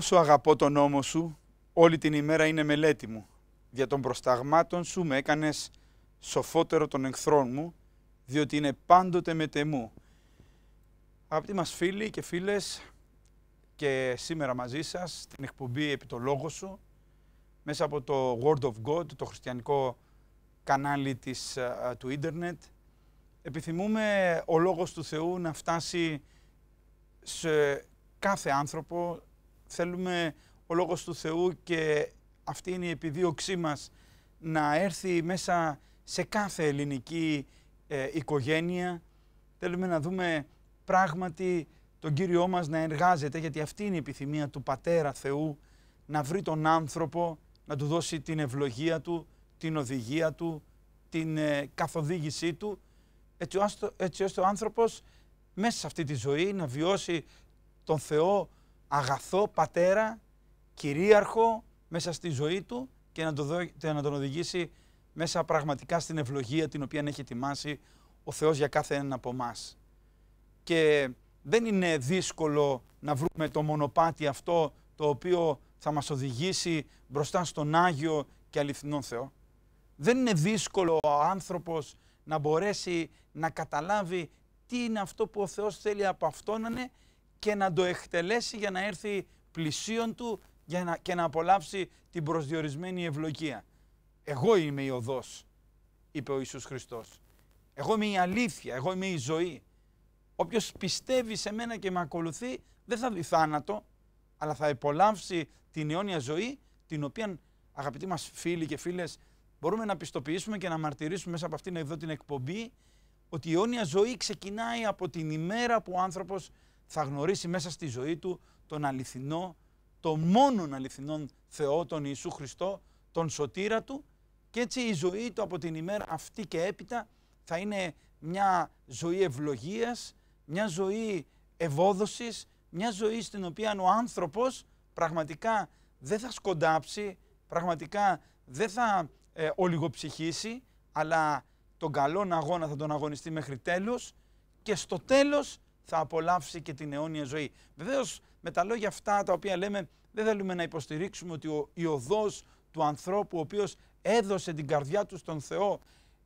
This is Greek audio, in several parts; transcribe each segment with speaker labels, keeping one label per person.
Speaker 1: Όσο αγαπώ τον νόμο σου, όλη την ημέρα είναι μελέτη μου. Δια των προσταγμάτων σου με έκανες σοφότερο των εχθρών μου, διότι είναι πάντοτε με τεμού. Αγαπητοί μας φίλοι και φίλες, και σήμερα μαζί σας την εκπομπή «Επί το λόγο σου» μέσα από το Word of God, το χριστιανικό κανάλι της, του ίντερνετ. Επιθυμούμε ο Λόγος του Θεού να φτάσει σε κάθε άνθρωπο, Θέλουμε ο Λόγος του Θεού και αυτή είναι η επιδίωξή μας να έρθει μέσα σε κάθε ελληνική ε, οικογένεια. Θέλουμε να δούμε πράγματι τον Κύριό μας να εργάζεται, γιατί αυτή είναι η επιθυμία του Πατέρα Θεού, να βρει τον άνθρωπο, να του δώσει την ευλογία του, την οδηγία του, την ε, καθοδήγησή του, έτσι ώστε, έτσι ο άνθρωπος μέσα σε αυτή τη ζωή να βιώσει τον Θεό αγαθό πατέρα, κυρίαρχο μέσα στη ζωή του και να, τον οδηγήσει μέσα πραγματικά στην ευλογία την οποία έχει ετοιμάσει ο Θεός για κάθε έναν από εμάς. Και δεν είναι δύσκολο να βρούμε το μονοπάτι αυτό το οποίο θα μας οδηγήσει μπροστά στον Άγιο και αληθινό Θεό. Δεν είναι δύσκολο ο άνθρωπος να μπορέσει να καταλάβει τι είναι αυτό που ο Θεός θέλει από αυτόν να είναι και να το εκτελέσει για να έρθει πλησίον του για να, και να απολαύσει την προσδιορισμένη ευλογία. Εγώ είμαι η οδός, είπε ο Ιησούς Χριστός. Εγώ είμαι η αλήθεια, εγώ είμαι η ζωή. Όποιος πιστεύει σε μένα και με ακολουθεί δεν θα δει θάνατο, αλλά θα επολαύσει την αιώνια ζωή, την οποία αγαπητοί μας φίλοι και φίλες μπορούμε να πιστοποιήσουμε και να μαρτυρήσουμε μέσα από αυτήν εδώ την εκπομπή, ότι η αιώνια ζωή ξεκινάει από την ημέρα που ο άνθρωπος θα γνωρίσει μέσα στη ζωή του τον αληθινό, τον μόνον αληθινόν Θεό, τον Ιησού Χριστό, τον σωτήρα του και έτσι η ζωή του από την ημέρα αυτή και έπειτα θα είναι μια ζωή ευλογίας, μια ζωή ευόδοσης, μια ζωή στην οποία ο άνθρωπος πραγματικά δεν θα σκοντάψει, πραγματικά δεν θα ε, ολιγοψυχήσει, αλλά τον καλόν αγώνα θα τον αγωνιστεί μέχρι τέλος και στο τέλος θα απολαύσει και την αιώνια ζωή. Βεβαίως, με τα λόγια αυτά τα οποία λέμε, δεν θέλουμε να υποστηρίξουμε ότι ο, η οδό του ανθρώπου, ο οποίος έδωσε την καρδιά του στον Θεό,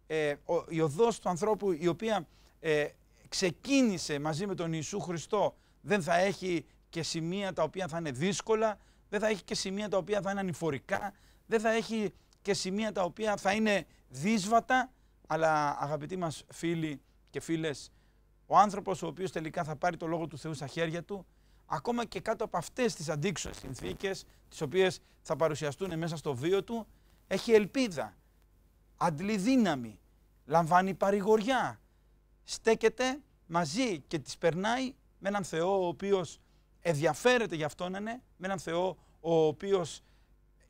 Speaker 1: ε, ο, η οδό του ανθρώπου η οποία ε, ξεκίνησε μαζί με τον Ιησού Χριστό, δεν θα έχει και σημεία τα οποία θα είναι δύσκολα, δεν θα έχει και σημεία τα οποία θα είναι ανηφορικά, δεν θα έχει και σημεία τα οποία θα είναι δύσβατα, αλλά αγαπητοί μας φίλοι και φίλες, ο άνθρωπος ο οποίος τελικά θα πάρει το λόγο του Θεού στα χέρια του, ακόμα και κάτω από αυτές τις αντίξωες συνθήκες, τις οποίες θα παρουσιαστούν μέσα στο βίο του, έχει ελπίδα, αντλεί δύναμη, λαμβάνει παρηγοριά, στέκεται μαζί και τις περνάει με έναν Θεό ο οποίος ενδιαφέρεται για αυτόν, ναι, ναι με έναν Θεό ο οποίος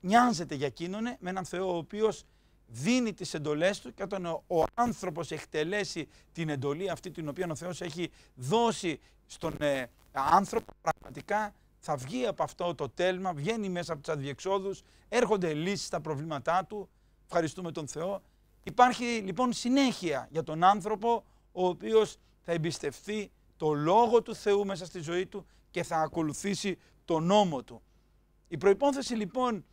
Speaker 1: νοιάζεται για εκείνον, ναι, με έναν Θεό ο οποίος δίνει τις εντολές του και όταν ο άνθρωπος εκτελέσει την εντολή αυτή την οποία ο Θεός έχει δώσει στον ε, άνθρωπο πραγματικά θα βγει από αυτό το τέλμα, βγαίνει μέσα από τις αδιεξόδους, έρχονται λύσεις στα προβλήματά του, ευχαριστούμε τον Θεό. Υπάρχει λοιπόν συνέχεια για τον άνθρωπο ο οποίος θα εμπιστευτεί το Λόγο του Θεού μέσα στη ζωή του και θα ακολουθήσει τον νόμο του. Η προϋπόθεση λοιπόν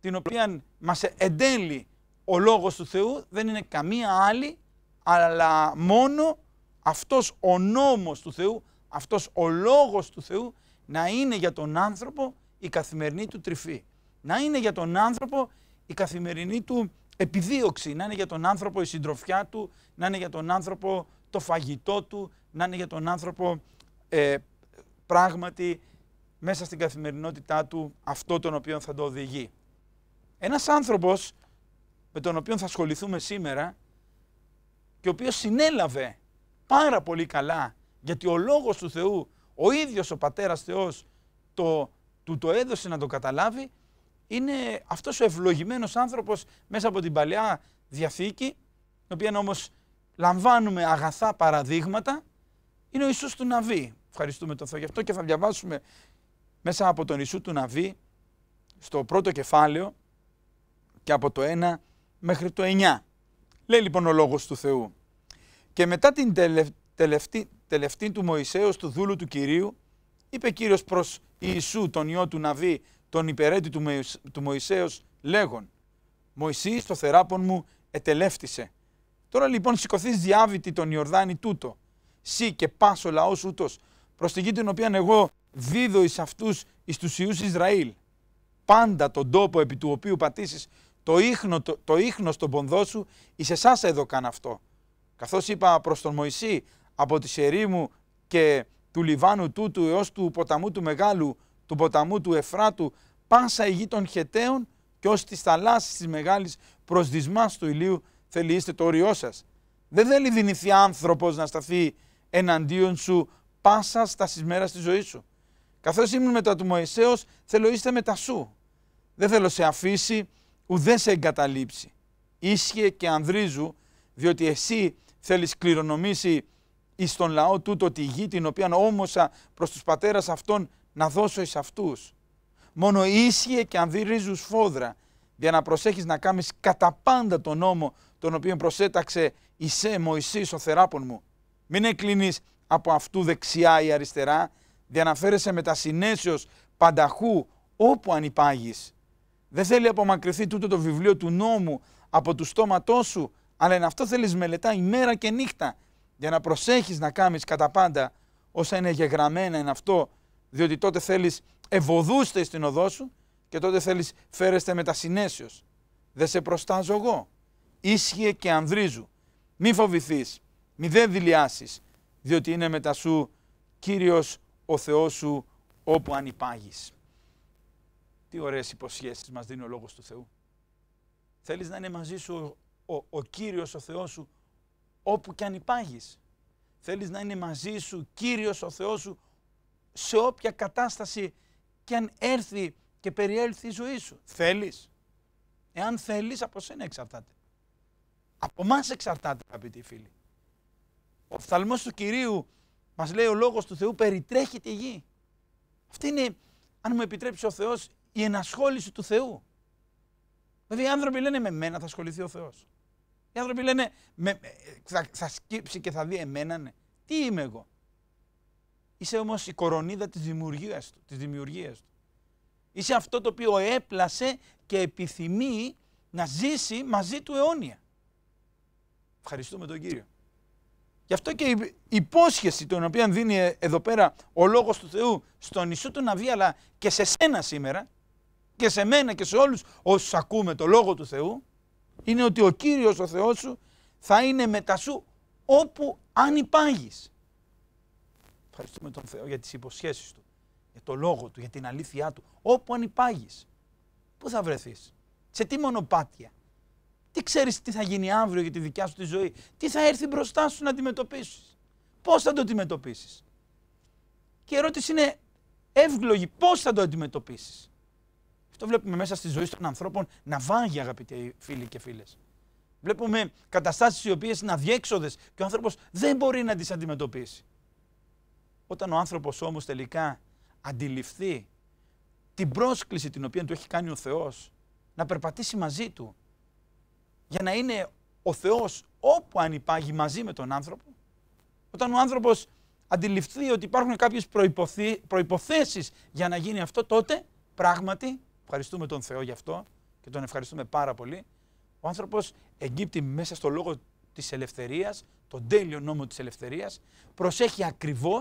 Speaker 1: την οποία μας εντέλει ο Λόγος του Θεού δεν είναι καμία άλλη, αλλά μόνο αυτός ο νόμος του Θεού, αυτός ο Λόγος του Θεού να είναι για τον άνθρωπο η καθημερινή του τρυφή. Να είναι για τον άνθρωπο η καθημερινή του επιδίωξη, να είναι για τον άνθρωπο η συντροφιά του, να είναι για τον άνθρωπο το φαγητό του, να είναι για τον άνθρωπο ε, πράγματι μέσα στην καθημερινότητά του αυτό τον οποίο θα το οδηγεί. Ένας άνθρωπος με τον οποίο θα ασχοληθούμε σήμερα και ο οποίος συνέλαβε πάρα πολύ καλά γιατί ο Λόγος του Θεού, ο ίδιος ο Πατέρας Θεός το, του το έδωσε να το καταλάβει είναι αυτός ο ευλογημένος άνθρωπος μέσα από την Παλαιά Διαθήκη την οποία όμως λαμβάνουμε αγαθά παραδείγματα είναι ο Ιησούς του Ναβί. Ευχαριστούμε τον Θεό γι' αυτό και θα διαβάσουμε μέσα από τον Ιησού του Ναβί στο πρώτο κεφάλαιο και από το ένα μέχρι το 9. Λέει λοιπόν ο Λόγος του Θεού. Και μετά την τελευτή, τελευταία του Μωυσέως του δούλου του Κυρίου, είπε Κύριος προς Ιησού τον Υιό του Ναβί, τον υπερέτη του, Μωυσέως, λέγον «Μωυσής στο θεράπον μου ετελεύτησε». Τώρα λοιπόν σηκωθείς διάβητη τον Ιορδάνη τούτο, «Συ και πας ο λαός ούτος, προς τη γη την οποία εγώ δίδω εις αυτούς εις τους Ισραήλ, πάντα τον τόπο επί του οποίου πατήσεις το ίχνο, το, το ίχνος στον πονδό σου, εις εσάς εδώ καν αυτό. Καθώς είπα προς τον Μωυσή, από τη μου και του Λιβάνου τούτου έως του ποταμού του Μεγάλου, του ποταμού του Εφράτου, πάσα η γη των χεταίων και ως τις θαλάσσης της μεγάλης δυσμάς του ηλίου θέλει είστε το όριό σας. Δεν θέλει δυνηθεί άνθρωπος να σταθεί εναντίον σου πάσα στα σημέρα της ζωής σου. Καθώς ήμουν μετά του Μωυσέως, θέλω είστε μετά σου. Δεν θέλω σε αφήσει, ουδέ σε εγκαταλείψει. Ίσχυε και ανδρίζου, διότι εσύ θέλεις κληρονομήσει εις τον λαό τούτο τη γη την οποία όμωσα προς τους πατέρας αυτών να δώσω εις αυτούς. Μόνο ίσχυε και ανδρίζους σφόδρα για να προσέχεις να κάμεις κατά πάντα τον νόμο τον οποίο προσέταξε Ισέ Μωυσής ο θεράπων μου. Μην εκκλίνεις από αυτού δεξιά ή αριστερά, διαναφέρεσαι με τα συνέσεως πανταχού όπου ανυπάγεις. Δεν θέλει απομακρυνθεί τούτο το βιβλίο του νόμου από του στόματός σου, αλλά εν αυτό θέλεις μελετά ημέρα και νύχτα, για να προσέχεις να κάνεις κατά πάντα όσα είναι γεγραμμένα εν αυτό, διότι τότε θέλεις ευωδούστε στην οδό σου και τότε θέλεις φέρεστε με τα Δεν σε προστάζω εγώ. Ίσχυε και ανδρίζου. Μη φοβηθείς, μη δεν δηλιάσεις, διότι είναι μετά σου κύριος ο Θεός σου όπου ανυπάγεις. Τι ωραίες υποσχέσεις μας δίνει ο Λόγος του Θεού. Θέλεις να είναι μαζί σου ο, ο, ο Κύριος ο Θεός σου όπου και αν υπάγεις. Θέλεις να είναι μαζί σου Κύριος ο Θεός σου σε όποια κατάσταση και αν έρθει και περιέλθει η ζωή σου. Θέλεις. Εάν θέλεις από σένα εξαρτάται. Από εμά εξαρτάται αγαπητοί φίλοι. Ο φθαλμός του Κυρίου μας λέει ο Λόγος του Θεού περιτρέχει τη γη. Αυτή είναι, αν μου επιτρέψει ο Θεός, η ενασχόληση του Θεού. Δηλαδή οι άνθρωποι λένε με μένα θα ασχοληθεί ο Θεός. Οι άνθρωποι λένε ε, θα, θα σκύψει και θα δει εμένα, ναι». Τι είμαι εγώ. Είσαι όμως η κορονίδα της δημιουργίας του. Της δημιουργίας του. Είσαι αυτό το οποίο έπλασε και επιθυμεί να ζήσει μαζί του αιώνια. Ευχαριστούμε τον Κύριο. Γι' αυτό και η υπόσχεση την οποία δίνει εδώ πέρα ο Λόγος του Θεού στον Ιησού του Ναβί αλλά και σε σένα σήμερα και σε μένα και σε όλους όσους ακούμε το Λόγο του Θεού είναι ότι ο Κύριος ο Θεός σου θα είναι μετά σου όπου αν υπάγεις. Ευχαριστούμε τον Θεό για τις υποσχέσεις Του, για το Λόγο Του, για την αλήθειά Του. Όπου αν υπάγεις, πού θα βρεθείς, σε τι μονοπάτια, τι ξέρεις τι θα γίνει αύριο για τη δικιά σου τη ζωή, τι θα έρθει μπροστά σου να αντιμετωπίσεις, πώς θα το αντιμετωπίσεις. Και η ερώτηση είναι εύγλογη, πώς θα το αντιμετωπίσεις. Αυτό βλέπουμε μέσα στη ζωή των ανθρώπων να βάγει, αγαπητοί φίλοι και φίλες. Βλέπουμε καταστάσεις οι οποίες είναι αδιέξοδες και ο άνθρωπος δεν μπορεί να τις αντιμετωπίσει. Όταν ο άνθρωπος όμως τελικά αντιληφθεί την πρόσκληση την οποία του έχει κάνει ο Θεός να περπατήσει μαζί του για να είναι ο Θεός όπου αν υπάγει μαζί με τον άνθρωπο, όταν ο άνθρωπος αντιληφθεί ότι υπάρχουν κάποιες προποθέσει για να γίνει αυτό, τότε πράγματι Ευχαριστούμε τον Θεό γι' αυτό και τον ευχαριστούμε πάρα πολύ. Ο άνθρωπος εγκύπτει μέσα στο λόγο της ελευθερίας, τον τέλειο νόμο της ελευθερίας, προσέχει ακριβώς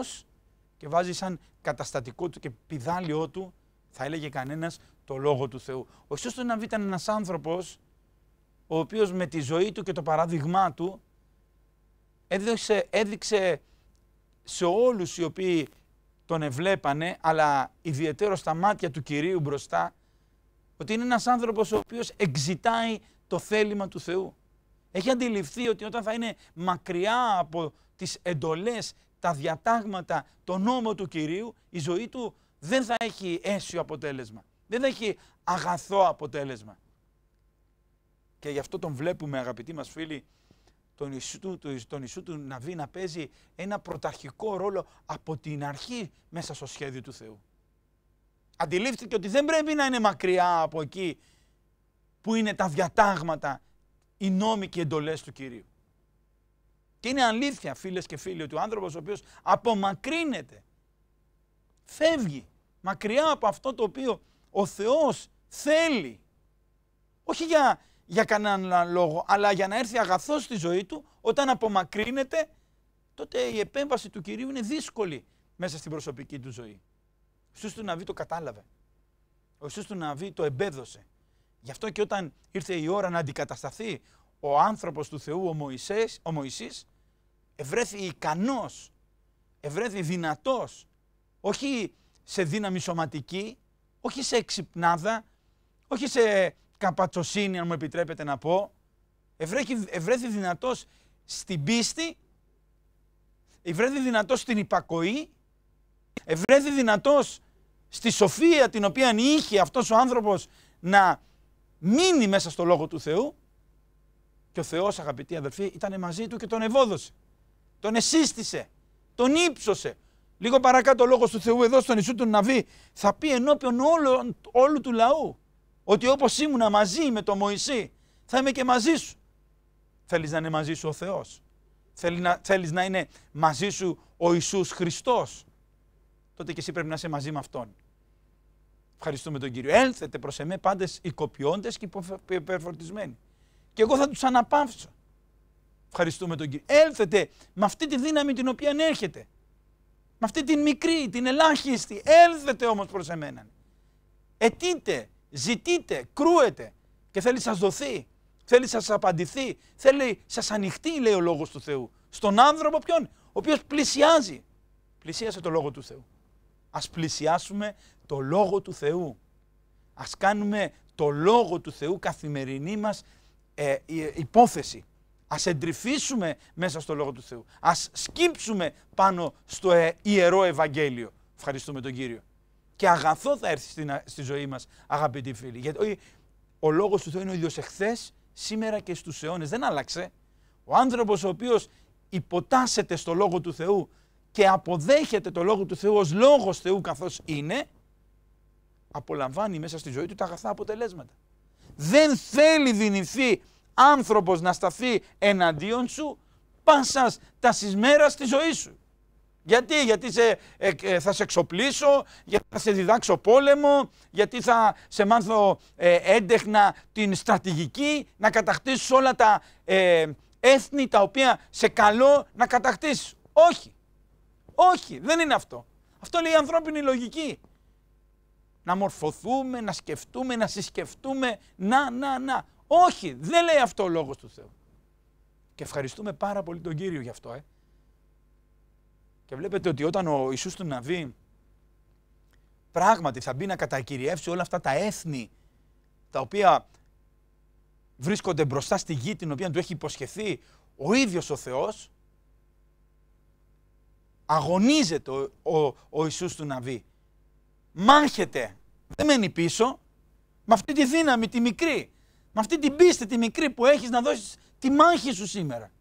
Speaker 1: και βάζει σαν καταστατικό του και πιδάλιό του, θα έλεγε κανένας, το λόγο του Θεού. Ο Ιησούς του ήταν ένα άνθρωπος ο οποίος με τη ζωή του και το παράδειγμά του έδειξε, έδειξε σε όλους οι οποίοι τον ευλέπανε, αλλά ιδιαίτερο στα μάτια του Κυρίου μπροστά ότι είναι ένας άνθρωπος ο οποίος εξητάει το θέλημα του Θεού. Έχει αντιληφθεί ότι όταν θα είναι μακριά από τις εντολές, τα διατάγματα, το νόμο του Κυρίου, η ζωή του δεν θα έχει αίσιο αποτέλεσμα. Δεν θα έχει αγαθό αποτέλεσμα. Και γι' αυτό τον βλέπουμε αγαπητοί μας φίλοι, τον Ιησού, τον Ιησού του βγει να παίζει ένα πρωταρχικό ρόλο από την αρχή μέσα στο σχέδιο του Θεού αντιλήφθηκε ότι δεν πρέπει να είναι μακριά από εκεί που είναι τα διατάγματα, οι νόμοι και οι εντολές του Κυρίου. Και είναι αλήθεια φίλες και φίλοι ότι ο άνθρωπος ο οποίος απομακρύνεται, φεύγει μακριά από αυτό το οποίο ο Θεός θέλει. Όχι για, για κανέναν λόγο, αλλά για να έρθει αγαθός στη ζωή του, όταν απομακρύνεται, τότε η επέμβαση του Κυρίου είναι δύσκολη μέσα στην προσωπική του ζωή. Ιησούς του Ναβί το κατάλαβε. Ο Ιησούς του Ναβί το εμπέδωσε. Γι' αυτό και όταν ήρθε η ώρα να αντικατασταθεί ο άνθρωπος του Θεού, ο Μωυσής, ο Μωυσής ευρέθη ικανός, ευρέθη δυνατός, όχι σε δύναμη σωματική, όχι σε ξυπνάδα, όχι σε καπατσοσύνη αν μου επιτρέπετε να πω, ευρέθη, ευρέθη δυνατός στην πίστη, ευρέθη δυνατός στην υπακοή, ευρέθη δυνατός στη σοφία την οποία είχε αυτός ο άνθρωπος να μείνει μέσα στο Λόγο του Θεού και ο Θεός αγαπητοί αδελφοί ήταν μαζί του και τον ευόδωσε, τον εσύστησε, τον ύψωσε. Λίγο παρακάτω ο Λόγος του Θεού εδώ στον Ιησού του Ναβί θα πει ενώπιον όλου, όλου του λαού ότι όπως ήμουνα μαζί με τον Μωυσή θα είμαι και μαζί σου. Θέλεις να είναι μαζί σου ο Θεός. Θέλει να, θέλεις να είναι μαζί σου ο Ιησούς Χριστός τότε και εσύ πρέπει να είσαι μαζί με αυτόν. Ευχαριστούμε τον Κύριο. Έλθετε προς εμέ πάντες οικοποιώντες και υπερφορτισμένοι. Και εγώ θα τους αναπαύσω. Ευχαριστούμε τον Κύριο. Έλθετε με αυτή τη δύναμη την οποία έρχεται. Με αυτή την μικρή, την ελάχιστη. Έλθετε όμως προς εμένα. Ετείτε, ζητείτε, κρούετε και θέλει σας δοθεί. Θέλει σας απαντηθεί. Θέλει σας ανοιχτεί λέει ο Λόγος του Θεού. Στον άνθρωπο ποιον, ο οποίος πλησιάζει. Πλησίασε το Λόγο του Θεού. Ας πλησιάσουμε το Λόγο του Θεού. Ας κάνουμε το Λόγο του Θεού καθημερινή μας ε, ε υπόθεση. Ας εντρυφήσουμε μέσα στο Λόγο του Θεού. Ας σκύψουμε πάνω στο ε, Ιερό Ευαγγέλιο. Ευχαριστούμε τον Κύριο. Και αγαθό θα έρθει στη ζωή μας αγαπητοί φίλοι. Γιατί ο, ε, ο Λόγος του Θεού είναι ο ίδιος εχθές, σήμερα και στους αιώνες. Δεν άλλαξε. Ο άνθρωπος ο οποίος υποτάσσεται στο Λόγο του Θεού και αποδέχεται το Λόγο του Θεού ως Λόγος Θεού καθώς είναι, απολαμβάνει μέσα στη ζωή του τα αγαθά αποτελέσματα. Δεν θέλει δυνηθεί άνθρωπος να σταθεί εναντίον σου πάσας τα σεισμέρα στη ζωή σου. Γιατί, γιατί ε, ε, θα σε εξοπλίσω, γιατί θα σε διδάξω πόλεμο, γιατί θα σε μάθω ε, έντεχνα την στρατηγική, να κατακτήσεις όλα τα ε, έθνη τα οποία σε καλό να κατακτήσεις. Όχι. Όχι, δεν είναι αυτό. Αυτό λέει η ανθρώπινη λογική. Να μορφωθούμε, να σκεφτούμε, να συσκεφτούμε, να, να, να. Όχι, δεν λέει αυτό ο λόγος του Θεού. Και ευχαριστούμε πάρα πολύ τον Κύριο γι' αυτό. Ε. Και βλέπετε ότι όταν ο Ιησούς του Ναβί πράγματι θα μπει να κατακυριεύσει όλα αυτά τα έθνη τα οποία βρίσκονται μπροστά στη γη την οποία του έχει υποσχεθεί ο ίδιος ο Θεός Αγωνίζεται ο, ο, ο Ιησούς του Ναβί. Μάχεται, Δεν μένει πίσω. Με αυτή τη δύναμη τη μικρή. Με αυτή την πίστη τη μικρή που έχεις να δώσεις τη μάχη σου σήμερα.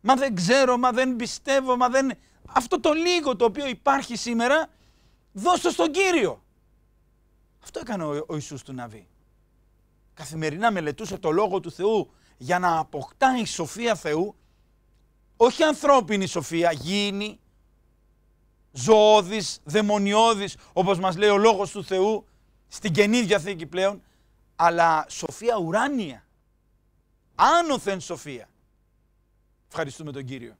Speaker 1: Μα δεν ξέρω, μα δεν πιστεύω, μα δεν... Αυτό το λίγο το οποίο υπάρχει σήμερα, το στον Κύριο. Αυτό έκανε ο, ο Ιησούς του Ναβί. Καθημερινά μελετούσε το Λόγο του Θεού για να αποκτάει σοφία Θεού όχι ανθρώπινη σοφία, γίνει ζωώδης, δαιμονιώδης, όπως μας λέει ο Λόγος του Θεού, στην Καινή Διαθήκη πλέον, αλλά σοφία ουράνια, άνωθεν σοφία. Ευχαριστούμε τον Κύριο.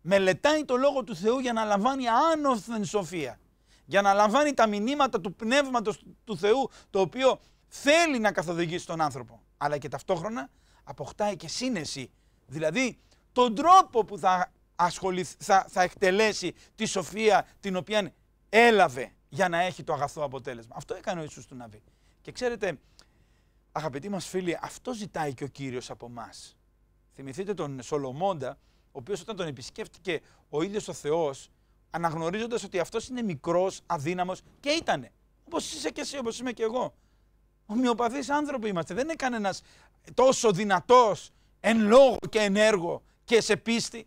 Speaker 1: Μελετάει το Λόγο του Θεού για να λαμβάνει άνωθεν σοφία, για να λαμβάνει τα μηνύματα του Πνεύματος του Θεού, το οποίο θέλει να καθοδηγήσει τον άνθρωπο, αλλά και ταυτόχρονα αποκτάει και σύνεση, δηλαδή τον τρόπο που θα, ασχοληθ, θα, θα εκτελέσει τη σοφία την οποία έλαβε για να έχει το αγαθό αποτέλεσμα. Αυτό έκανε ο Ιησούς του Ναβί. Και ξέρετε, αγαπητοί μας φίλοι, αυτό ζητάει και ο Κύριος από εμά. Θυμηθείτε τον Σολομώντα, ο οποίος όταν τον επισκέφτηκε ο ίδιος ο Θεός, αναγνωρίζοντας ότι αυτός είναι μικρός, αδύναμος και ήτανε. Όπως είσαι και εσύ, όπως είμαι και εγώ. Ομοιοπαθείς άνθρωποι είμαστε. Δεν είναι κανένας τόσο δυνατός εν λόγω και εν έργο και σε πίστη.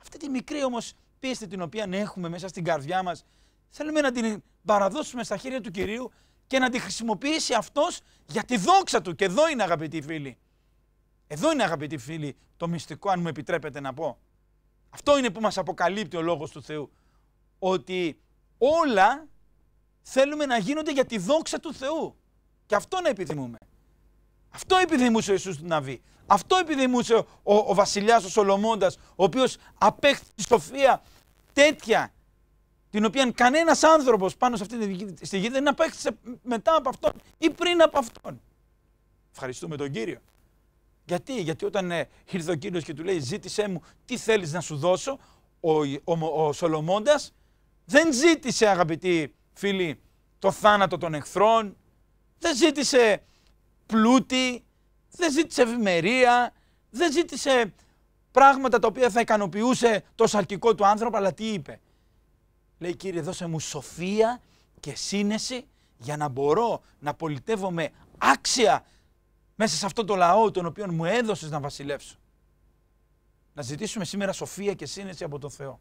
Speaker 1: Αυτή τη μικρή όμως πίστη την οποία έχουμε μέσα στην καρδιά μας, θέλουμε να την παραδώσουμε στα χέρια του Κυρίου και να τη χρησιμοποιήσει αυτός για τη δόξα του. Και εδώ είναι αγαπητοί φίλοι. Εδώ είναι αγαπητοί φίλοι το μυστικό αν μου επιτρέπετε να πω. Αυτό είναι που μας αποκαλύπτει ο Λόγος του Θεού. Ότι όλα θέλουμε να γίνονται για τη δόξα του Θεού. Και αυτό να επιθυμούμε. Αυτό επιθυμούσε ο Ιησούς του Ναβί. Αυτό επιδημούσε ο, ο βασιλιάς ο Σολομώντας, ο οποίος απέκτησε τη σοφία τέτοια, την οποία κανένας άνθρωπος πάνω σε αυτή τη γη δεν απέκτησε μετά από αυτόν ή πριν από αυτόν. Ευχαριστούμε τον Κύριο. Γιατί, γιατί όταν ε, και του λέει ζήτησέ μου τι θέλεις να σου δώσω, ο, ο, ο Σολομώντας δεν ζήτησε αγαπητοί φίλοι το θάνατο των εχθρών, δεν ζήτησε πλούτη, δεν ζήτησε ευημερία, δεν ζήτησε πράγματα τα οποία θα ικανοποιούσε το σαρκικό του άνθρωπο, αλλά τι είπε. Λέει Κύριε δώσε μου σοφία και σύνεση για να μπορώ να πολιτεύομαι άξια μέσα σε αυτό το λαό τον οποίο μου έδωσες να βασιλεύσω. Να ζητήσουμε σήμερα σοφία και σύνεση από τον Θεό.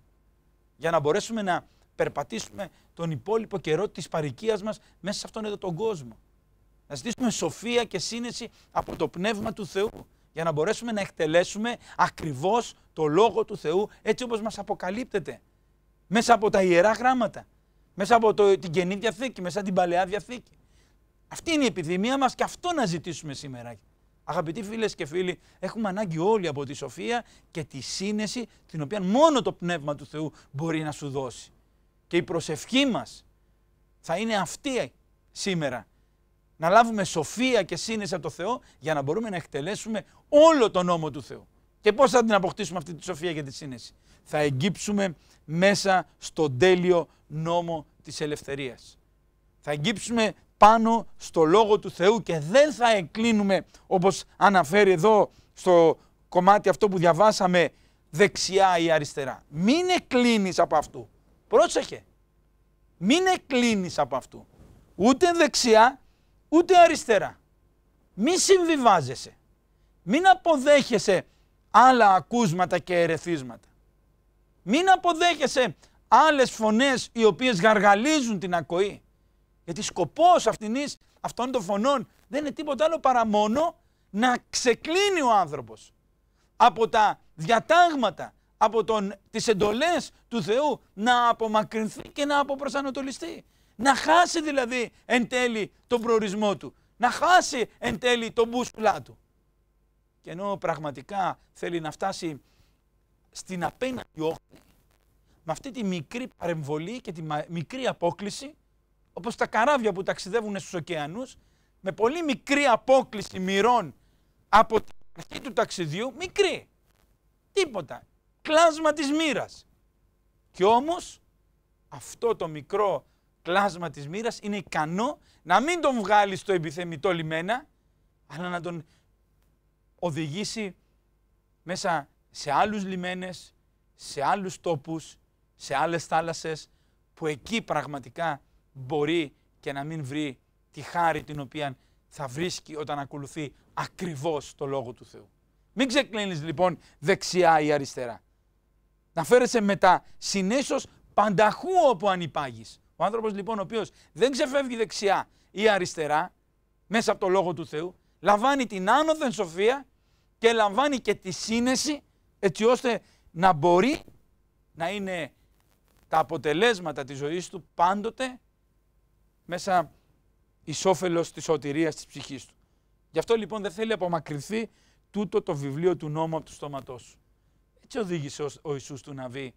Speaker 1: Για να μπορέσουμε να περπατήσουμε τον υπόλοιπο καιρό της παρικίας μας μέσα σε αυτόν εδώ τον κόσμο. Να ζητήσουμε σοφία και σύνεση από το Πνεύμα του Θεού για να μπορέσουμε να εκτελέσουμε ακριβώς το Λόγο του Θεού έτσι όπως μας αποκαλύπτεται. Μέσα από τα Ιερά Γράμματα, μέσα από το, την Καινή Διαθήκη, μέσα από την Παλαιά Διαθήκη. Αυτή είναι η επιθυμία μας και αυτό να ζητήσουμε σήμερα. Αγαπητοί φίλες και φίλοι, έχουμε ανάγκη όλοι από τη σοφία και τη σύνεση την οποία μόνο το Πνεύμα του Θεού μπορεί να σου δώσει. Και η προσευχή μας θα είναι αυτή σήμερα να λάβουμε σοφία και σύνεση από το Θεό για να μπορούμε να εκτελέσουμε όλο τον νόμο του Θεού. Και πώς θα την αποκτήσουμε αυτή τη σοφία και τη σύνεση. Θα εγκύψουμε μέσα στον τέλειο νόμο της ελευθερίας. Θα εγκύψουμε πάνω στο Λόγο του Θεού και δεν θα εκκλίνουμε όπως αναφέρει εδώ στο κομμάτι αυτό που διαβάσαμε δεξιά ή αριστερά. Μην εκκλίνεις από αυτού. Πρόσεχε. Μην εκκλίνεις από αυτού. Ούτε δεξιά ούτε αριστερά. Μη συμβιβάζεσαι. Μην αποδέχεσαι άλλα ακούσματα και ερεθίσματα. Μην αποδέχεσαι άλλες φωνές οι οποίες γαργαλίζουν την ακοή. Γιατί σκοπός αυτών των φωνών δεν είναι τίποτα άλλο παρά μόνο να ξεκλίνει ο άνθρωπος από τα διατάγματα, από τον, τις εντολές του Θεού να απομακρυνθεί και να αποπροσανατολιστεί. Να χάσει δηλαδή εν τέλει τον προορισμό του. Να χάσει εν τέλει τον μπούσουλά του. Και ενώ πραγματικά θέλει να φτάσει στην απέναντι όχθη με αυτή τη μικρή παρεμβολή και τη μικρή απόκληση όπως τα καράβια που ταξιδεύουν στους ωκεανούς με πολύ μικρή απόκληση μύρων από την αρχή του ταξιδιού, μικρή. Τίποτα. Κλάσμα της μοίρας. Και όμως αυτό το μικρό κλάσμα της μοίρας είναι ικανό να μην τον βγάλει στο επιθεμητό λιμένα, αλλά να τον οδηγήσει μέσα σε άλλους λιμένες, σε άλλους τόπους, σε άλλες θάλασσες, που εκεί πραγματικά μπορεί και να μην βρει τη χάρη την οποία θα βρίσκει όταν ακολουθεί ακριβώς το Λόγο του Θεού. Μην ξεκλίνεις λοιπόν δεξιά ή αριστερά. Να φέρεσαι μετά συνέσως πανταχού όπου ανυπάγεις. Ο άνθρωπος λοιπόν, ο οποίος δεν ξεφεύγει δεξιά ή αριστερά, μέσα από το λόγο του Θεού, λαμβάνει την άνωθεν σοφία και λαμβάνει και τη σύνεση, έτσι ώστε να μπορεί να είναι τα αποτελέσματα της ζωής του πάντοτε μέσα ισόφελος της σωτηρίας της ψυχής του. Γι' αυτό λοιπόν δεν θέλει απομακρυνθεί τούτο το βιβλίο του νόμου από το στόματός σου. Έτσι οδήγησε ο Ιησούς του να βρει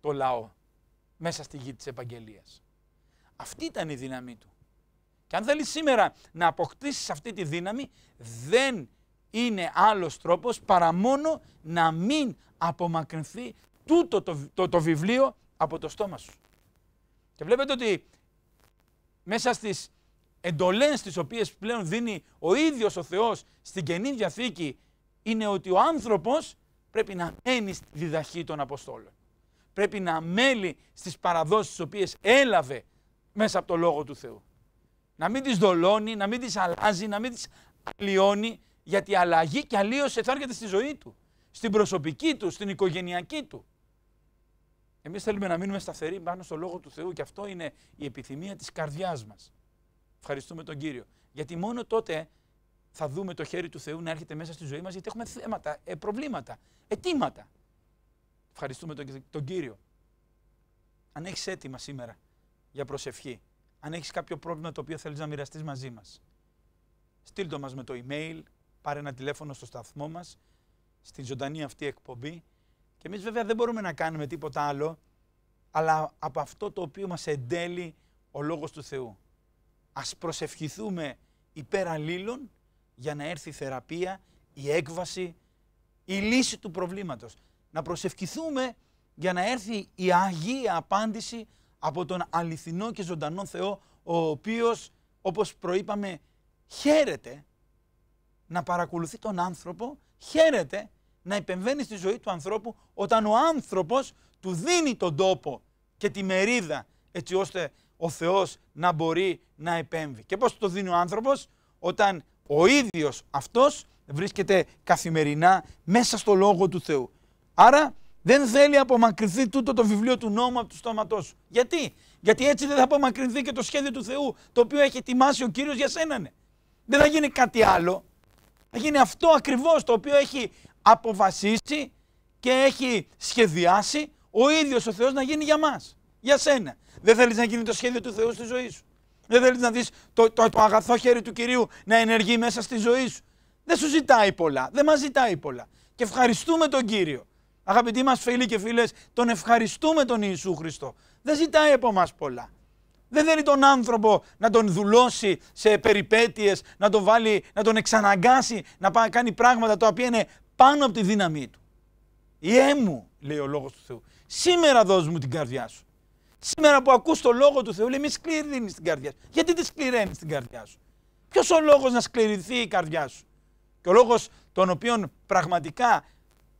Speaker 1: το λαό μέσα στη γη της επαγγελίας. Αυτή ήταν η δύναμή του. Και αν θέλεις σήμερα να αποκτήσεις αυτή τη δύναμη, δεν είναι άλλος τρόπος παρά μόνο να μην απομακρυνθεί τούτο το, το, το, το βιβλίο από το στόμα σου. Και βλέπετε ότι μέσα στις εντολές τις οποίες πλέον δίνει ο ίδιος ο Θεός στην Καινή Διαθήκη είναι ότι ο άνθρωπος πρέπει να μένει στη διδαχή των Αποστόλων πρέπει να μέλει στις παραδόσεις τις οποίες έλαβε μέσα από το Λόγο του Θεού. Να μην τις δολώνει, να μην τις αλλάζει, να μην τις αλλοιώνει, γιατί αλλαγή και αλλίωση θα έρχεται στη ζωή του, στην προσωπική του, στην οικογενειακή του. Εμείς θέλουμε να μείνουμε σταθεροί πάνω στο Λόγο του Θεού και αυτό είναι η επιθυμία της καρδιάς μας. Ευχαριστούμε τον Κύριο. Γιατί μόνο τότε θα δούμε το χέρι του Θεού να έρχεται μέσα στη ζωή μας γιατί έχουμε θέματα, ε, προβλήματα, αιτήματα. Ευχαριστούμε τον, Κύριο. Αν έχεις έτοιμα σήμερα για προσευχή, αν έχεις κάποιο πρόβλημα το οποίο θέλεις να μοιραστείς μαζί μας, στείλ το μας με το email, πάρε ένα τηλέφωνο στο σταθμό μας, στην ζωντανή αυτή εκπομπή. Και εμείς βέβαια δεν μπορούμε να κάνουμε τίποτα άλλο, αλλά από αυτό το οποίο μας εντέλει ο Λόγος του Θεού. Ας προσευχηθούμε υπέρ για να έρθει η θεραπεία, η έκβαση, η λύση του προβλήματος να προσευχηθούμε για να έρθει η Αγία απάντηση από τον αληθινό και ζωντανό Θεό, ο οποίος, όπως προείπαμε, χαίρεται να παρακολουθεί τον άνθρωπο, χαίρεται να επεμβαίνει στη ζωή του ανθρώπου όταν ο άνθρωπος του δίνει τον τόπο και τη μερίδα έτσι ώστε ο Θεός να μπορεί να επέμβει. Και πώς το δίνει ο άνθρωπος όταν ο ίδιος αυτός βρίσκεται καθημερινά μέσα στο Λόγο του Θεού. Άρα δεν θέλει να απομακρυνθεί τούτο το βιβλίο του νόμου από το στόματό σου. Γιατί? Γιατί έτσι δεν θα απομακρυνθεί και το σχέδιο του Θεού, το οποίο έχει ετοιμάσει ο Κύριος για σένα. Ναι. Δεν θα γίνει κάτι άλλο. Θα γίνει αυτό ακριβώς το οποίο έχει αποφασίσει και έχει σχεδιάσει ο ίδιος ο Θεός να γίνει για μας, για σένα. Δεν θέλεις να γίνει το σχέδιο του Θεού στη ζωή σου. Δεν θέλεις να δεις το, το, αγαθό χέρι του Κυρίου να ενεργεί μέσα στη ζωή σου. Δεν σου ζητάει πολλά, δεν μας ζητάει πολλά. Και ευχαριστούμε τον Κύριο Αγαπητοί μας φίλοι και φίλες, τον ευχαριστούμε τον Ιησού Χριστό. Δεν ζητάει από μας πολλά. Δεν θέλει τον άνθρωπο να τον δουλώσει σε περιπέτειες, να τον βάλει, να τον εξαναγκάσει, να κάνει πράγματα τα οποία είναι πάνω από τη δύναμή του. Ιέ μου, λέει ο Λόγος του Θεού, σήμερα δώσ' μου την καρδιά σου. Σήμερα που ακούς το Λόγο του Θεού, λέει μη σκληρύνεις την καρδιά σου. Γιατί τη σκληραίνεις την καρδιά σου. Ποιος ο λόγος να σκληρηθεί η καρδιά σου. Και ο λόγος τον οποίον πραγματικά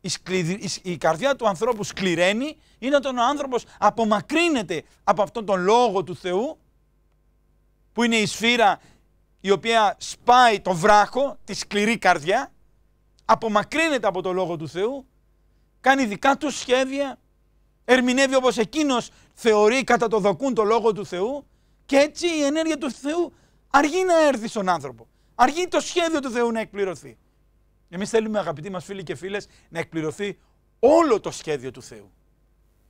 Speaker 1: η, η καρδιά του ανθρώπου σκληραίνει είναι όταν ο άνθρωπος απομακρύνεται από αυτόν τον λόγο του Θεού που είναι η σφύρα η οποία σπάει το βράχο, τη σκληρή καρδιά, απομακρύνεται από τον Λόγο του Θεού, κάνει δικά του σχέδια, ερμηνεύει όπως εκείνος θεωρεί κατά το δοκούν το Λόγο του Θεού και έτσι η ενέργεια του Θεού αργεί να έρθει στον άνθρωπο, αργεί το σχέδιο του Θεού να εκπληρωθεί. Εμείς θέλουμε, αγαπητοί μας φίλοι και φίλες, να εκπληρωθεί όλο το σχέδιο του Θεού.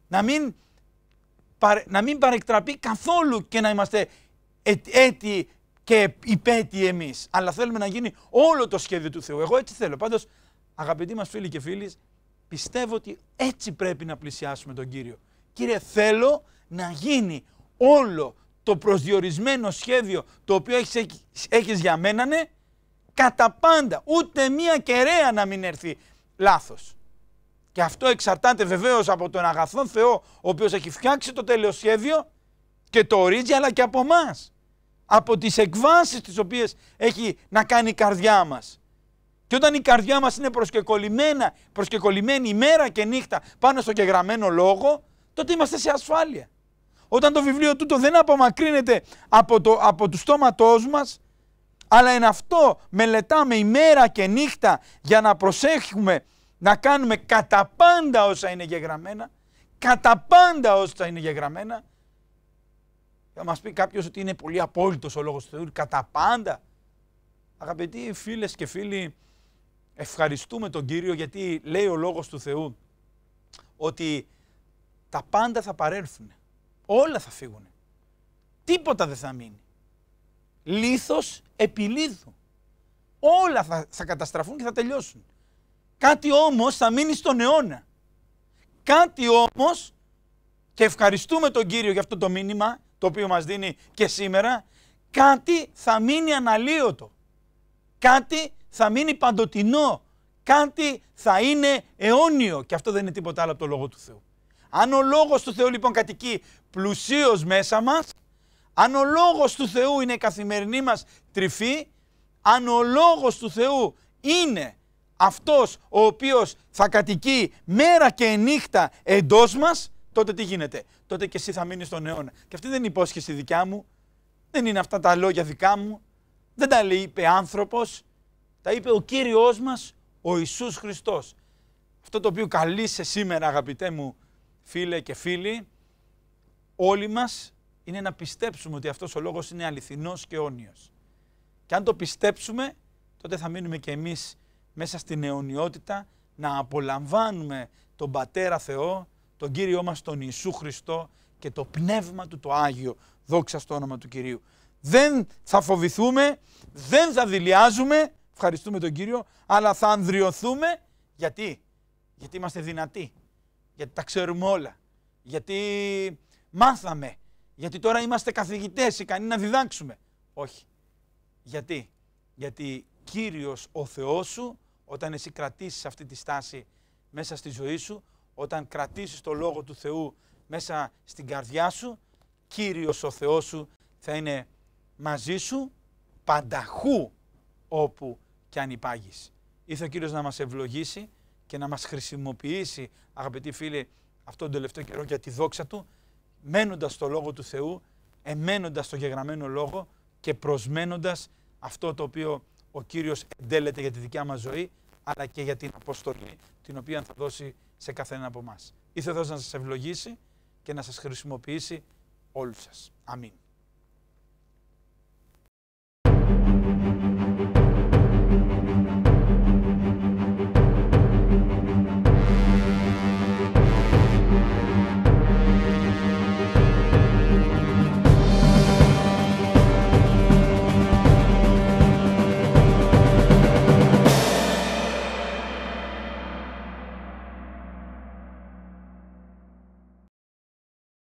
Speaker 1: Να μην, να μην παρεκτραπεί καθόλου και να είμαστε ε, έτοιοι και υπέτοιοι εμείς. Αλλά θέλουμε να γίνει όλο το σχέδιο του Θεού. Εγώ έτσι θέλω. Πάντως αγαπητοί μας φίλοι και φίλοι, πιστεύω ότι έτσι πρέπει να πλησιάσουμε τον Κύριο. Κύριε, θέλω να γίνει όλο το προσδιορισμένο σχέδιο το οποίο έχεις, έχεις για μένα, ναι, Κατά πάντα. Ούτε μία κεραία να μην έρθει λάθος. Και αυτό εξαρτάται βεβαίως από τον Αγαθό Θεό, ο οποίος έχει φτιάξει το τέλειο σχέδιο και το ορίζει, αλλά και από εμάς. Από τις εκβάσεις τις οποίες έχει να κάνει η καρδιά μας. Και όταν η καρδιά μας είναι προσκεκολλημένα, προσκεκολλημένη ημέρα και νύχτα πάνω στο κεγραμμένο λόγο, τότε είμαστε σε ασφάλεια. Όταν το βιβλίο τούτο δεν απομακρύνεται από το, από το στόματός μας, αλλά εν αυτό μελετάμε ημέρα και νύχτα για να προσέχουμε να κάνουμε κατά πάντα όσα είναι γεγραμμένα, κατά πάντα όσα είναι γεγραμμένα. Θα μας πει κάποιος ότι είναι πολύ απόλυτος ο λόγος του Θεού, κατά πάντα. Αγαπητοί φίλες και φίλοι, ευχαριστούμε τον Κύριο γιατί λέει ο λόγος του Θεού ότι τα πάντα θα παρέλθουν, όλα θα φύγουν, τίποτα δεν θα μείνει λίθος επί Όλα θα, θα καταστραφούν και θα τελειώσουν. Κάτι όμως θα μείνει στον αιώνα. Κάτι όμως, και ευχαριστούμε τον Κύριο για αυτό το μήνυμα, το οποίο μας δίνει και σήμερα, κάτι θα μείνει αναλύωτο. Κάτι θα μείνει παντοτινό. Κάτι θα είναι αιώνιο. Και αυτό δεν είναι τίποτα άλλο από το Λόγο του Θεού. Αν ο Λόγος του Θεού λοιπόν κατοικεί πλουσίως μέσα μας, αν ο λόγος του Θεού είναι η καθημερινή μας τρυφή, αν ο λόγος του Θεού είναι αυτός ο οποίος θα κατοικεί μέρα και νύχτα εντός μας, τότε τι γίνεται. Τότε και εσύ θα μείνεις στον αιώνα. Και αυτή δεν είναι υπόσχεση δικιά μου. Δεν είναι αυτά τα λόγια δικά μου. Δεν τα λέει, είπε άνθρωπος. Τα είπε ο Κύριος μας, ο Ιησούς Χριστός. Αυτό το οποίο καλεί σήμερα αγαπητέ μου φίλε και φίλοι, όλοι μας είναι να πιστέψουμε ότι αυτός ο λόγος είναι αληθινός και αιώνιος. Και αν το πιστέψουμε, τότε θα μείνουμε και εμείς μέσα στην αιωνιότητα να απολαμβάνουμε τον Πατέρα Θεό, τον Κύριό μας τον Ιησού Χριστό και το Πνεύμα Του το Άγιο, δόξα στο όνομα του Κυρίου. Δεν θα φοβηθούμε, δεν θα δηλιάζουμε, ευχαριστούμε τον Κύριο, αλλά θα ανδριωθούμε γιατί είμαστε δυνατοί, γιατί τα ξέρουμε όλα, γιατί μάθαμε, γιατί τώρα είμαστε καθηγητές ικανοί να διδάξουμε. Όχι. Γιατί. Γιατί Κύριος ο Θεός σου όταν εσύ κρατήσεις αυτή τη στάση μέσα στη ζωή σου, όταν κρατήσεις το Λόγο του Θεού μέσα στην καρδιά σου, Κύριος ο Θεός σου θα είναι μαζί σου πανταχού όπου και αν υπάγεις. Ήρθε ο Κύριος να μας ευλογήσει και να μας χρησιμοποιήσει αγαπητοί φίλοι αυτόν τον τελευταίο καιρό για τη δόξα Του μένοντας στο Λόγο του Θεού, εμένοντας στο γεγραμμένο Λόγο και προσμένοντας αυτό το οποίο ο Κύριος εντέλεται για τη δικιά μας ζωή, αλλά και για την αποστολή την οποία θα δώσει σε καθέναν από εμά. Ήθελα να σας ευλογήσει και να σας χρησιμοποιήσει όλους σας. Αμήν.